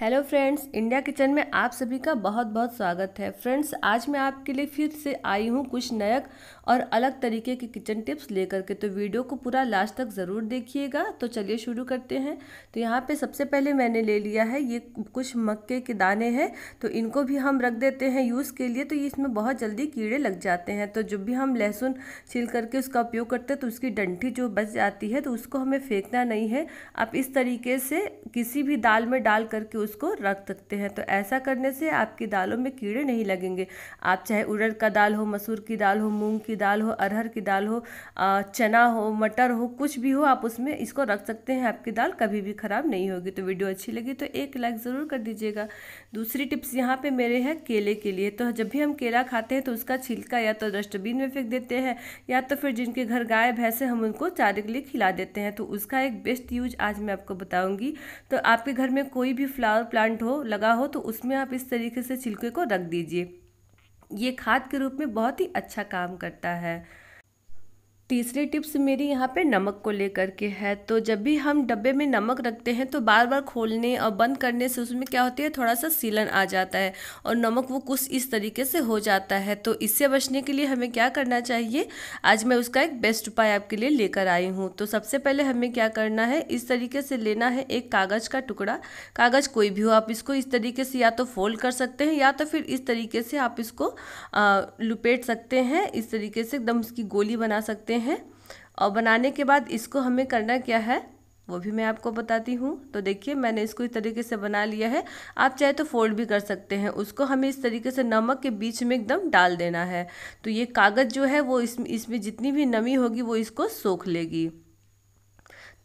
hello friends India kitchen में आप सभी का बहुत बहुत स्वागत है फ्रेंड्स आज मैं आपके लिए फिर से आई हूँ कुछ नयक और अलग तरीके के किचन टिप्स लेकर के तो वीडियो को पूरा लास्ट तक ज़रूर देखिएगा तो चलिए शुरू करते हैं तो यहाँ पे सबसे पहले मैंने ले लिया है ये कुछ मक्के के दाने हैं तो इनको भी हम रख देते हैं यूज़ के लिए तो ये इसमें बहुत जल्दी कीड़े लग जाते हैं तो जब भी हम लहसुन छील करके उसका उपयोग करते हैं तो उसकी डंठी जो बच जाती है तो उसको हमें फेंकना नहीं है आप इस तरीके से किसी भी दाल में डाल करके उसको रख सकते हैं तो ऐसा करने से आपकी दालों में कीड़े नहीं लगेंगे आप चाहे उड़द का दाल हो मसूर की दाल हो मूंग की की दाल हो अरहर की दाल हो चना हो मटर हो कुछ भी हो आप उसमें इसको रख सकते हैं आपकी दाल कभी भी ख़राब नहीं होगी तो वीडियो अच्छी लगी तो एक लाइक ज़रूर कर दीजिएगा दूसरी टिप्स यहाँ पे मेरे हैं केले के लिए तो जब भी हम केला खाते हैं तो उसका छिलका या तो डस्टबिन में फेंक देते हैं या तो फिर जिनके घर गाय है हम उनको चारे के लिए खिला देते हैं तो उसका एक बेस्ट यूज आज मैं आपको बताऊँगी तो आपके घर में कोई भी फ्लावर प्लांट हो लगा हो तो उसमें आप इस तरीके से छिलके को रख दीजिए ये खाद के रूप में बहुत ही अच्छा काम करता है तीसरी टिप्स मेरी यहाँ पे नमक को लेकर के है तो जब भी हम डब्बे में नमक रखते हैं तो बार बार खोलने और बंद करने से उसमें क्या होती है थोड़ा सा सीलन आ जाता है और नमक वो कुछ इस तरीके से हो जाता है तो इससे बचने के लिए हमें क्या करना चाहिए आज मैं उसका एक बेस्ट उपाय आपके लिए लेकर आई हूँ तो सबसे पहले हमें क्या करना है इस तरीके से लेना है एक कागज़ का टुकड़ा कागज़ कोई भी हो आप इसको इस तरीके से या तो फोल्ड कर सकते हैं या तो फिर इस तरीके से आप इसको लपेट सकते हैं इस तरीके से एकदम उसकी गोली बना सकते हैं हैं और बनाने के बाद इसको हमें करना क्या है वो भी मैं आपको बताती हूँ तो देखिए मैंने इसको इस तरीके से बना लिया है आप चाहे तो फोल्ड भी कर सकते हैं उसको हमें इस तरीके से नमक के बीच में एकदम डाल देना है तो ये कागज़ जो है वो इसमें इसमें जितनी भी नमी होगी वो इसको सोख लेगी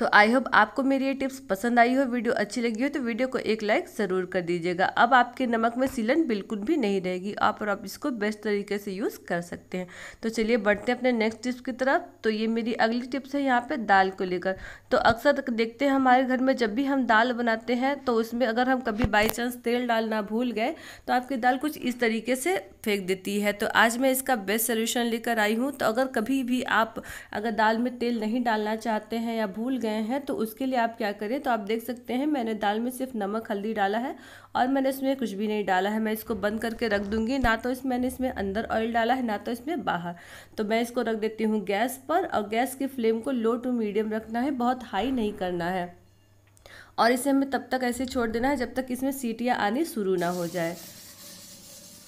तो आई होप आपको मेरी ये टिप्स पसंद आई हो वीडियो अच्छी लगी हो तो वीडियो को एक लाइक ज़रूर कर दीजिएगा अब आपके नमक में सीलन बिल्कुल भी नहीं रहेगी आप और आप इसको बेस्ट तरीके से यूज़ कर सकते हैं तो चलिए बढ़ते हैं अपने नेक्स्ट टिप्स की तरफ तो ये मेरी अगली टिप्स है यहाँ पर दाल को लेकर तो अक्सर देखते हैं हमारे घर में जब भी हम दाल बनाते हैं तो उसमें अगर हम कभी बाई चांस तेल डालना भूल गए तो आपकी दाल कुछ इस तरीके से फेंक देती है तो आज मैं इसका बेस्ट सोल्यूशन लेकर आई हूँ तो अगर कभी भी आप अगर दाल में तेल नहीं डालना चाहते हैं या भूल गए गए हैं तो उसके लिए आप क्या करें तो आप देख सकते हैं मैंने दाल में सिर्फ नमक हल्दी डाला है और मैंने इसमें कुछ भी नहीं डाला है मैं इसको बंद करके रख दूंगी ना तो इस मैंने इसमें अंदर ऑयल डाला है ना तो इसमें बाहर तो मैं इसको रख देती हूँ गैस पर और गैस की फ्लेम को लो टू मीडियम रखना है बहुत हाई नहीं करना है और इसे हमें तब तक ऐसे छोड़ देना है जब तक इसमें सीटियाँ आनी शुरू ना हो जाए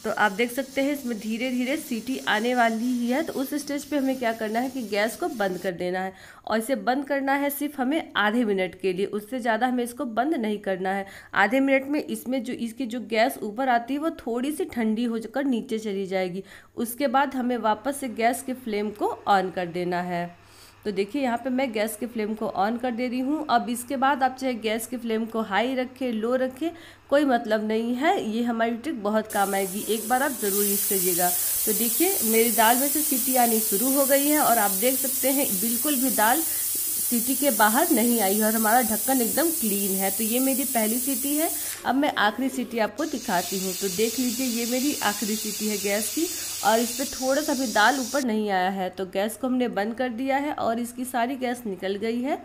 तो आप देख सकते हैं इसमें धीरे धीरे सीटी आने वाली ही है तो उस स्टेज पे हमें क्या करना है कि गैस को बंद कर देना है और इसे बंद करना है सिर्फ हमें आधे मिनट के लिए उससे ज़्यादा हमें इसको बंद नहीं करना है आधे मिनट में इसमें जो इसकी जो गैस ऊपर आती है वो थोड़ी सी ठंडी होकर नीचे चली जाएगी उसके बाद हमें वापस से गैस के फ्लेम को ऑन कर देना है तो देखिए यहाँ पे मैं गैस की फ्लेम को ऑन कर दे रही हूँ अब इसके बाद आप चाहे गैस की फ्लेम को हाई रखें लो रखें कोई मतलब नहीं है ये हमारी ट्रिक बहुत काम आएगी एक बार आप ज़रूर यूज़ करिएगा तो देखिए मेरी दाल में से सीटी आनी शुरू हो गई है और आप देख सकते हैं बिल्कुल भी दाल सिटी के बाहर नहीं आई है और हमारा ढक्कन एकदम क्लीन है तो ये मेरी पहली सीटी है अब मैं आखिरी सीटी आपको दिखाती हूँ तो देख लीजिए ये मेरी आखिरी सीटी है गैस की और इस पर थोड़ा सा भी दाल ऊपर नहीं आया है तो गैस को हमने बंद कर दिया है और इसकी सारी गैस निकल गई है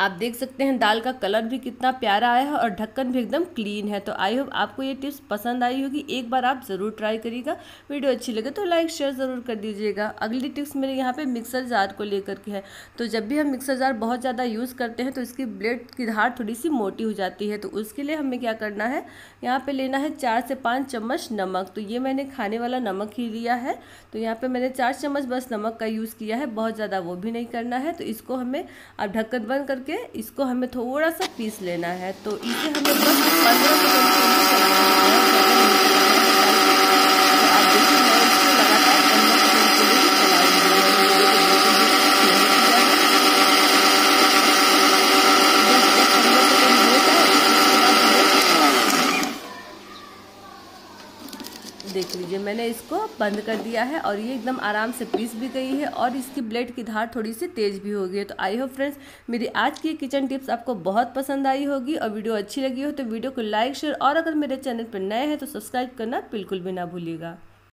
आप देख सकते हैं दाल का कलर भी कितना प्यारा आया है और ढक्कन भी एकदम क्लीन है तो आई होप आपको ये टिप्स पसंद आई होगी एक बार आप ज़रूर ट्राई करिएगा वीडियो अच्छी लगे तो लाइक शेयर ज़रूर कर दीजिएगा अगली टिप्स मेरे यहाँ पे मिक्सर जार को लेकर के है तो जब भी हम मिक्सर जार बहुत ज़्यादा यूज़ करते हैं तो इसकी ब्लेड की धार थोड़ी सी मोटी हो जाती है तो उसके लिए हमें क्या करना है यहाँ पर लेना है चार से पाँच चम्मच नमक तो ये मैंने खाने वाला नमक ही लिया है तो यहाँ पर मैंने चार चम्मच बस नमक का यूज़ किया है बहुत ज़्यादा वो भी नहीं करना है तो इसको हमें अब ढक्कन बंद कर करके इसको हमें थोड़ा सा पीस लेना है तो इसे हमें बस पंद्रह मिनट के लिए चलाना है देख लीजिए मैंने इसको बंद कर दिया है और ये एकदम आराम से पीस भी गई है और इसकी ब्लेड की धार थोड़ी सी तेज़ भी हो गई है तो आई होप फ्रेंड्स मेरी आज की किचन टिप्स आपको बहुत पसंद आई होगी और वीडियो अच्छी लगी हो तो वीडियो को लाइक शेयर और अगर मेरे चैनल पर नए हैं तो सब्सक्राइब करना बिल्कुल भी ना भूलिएगा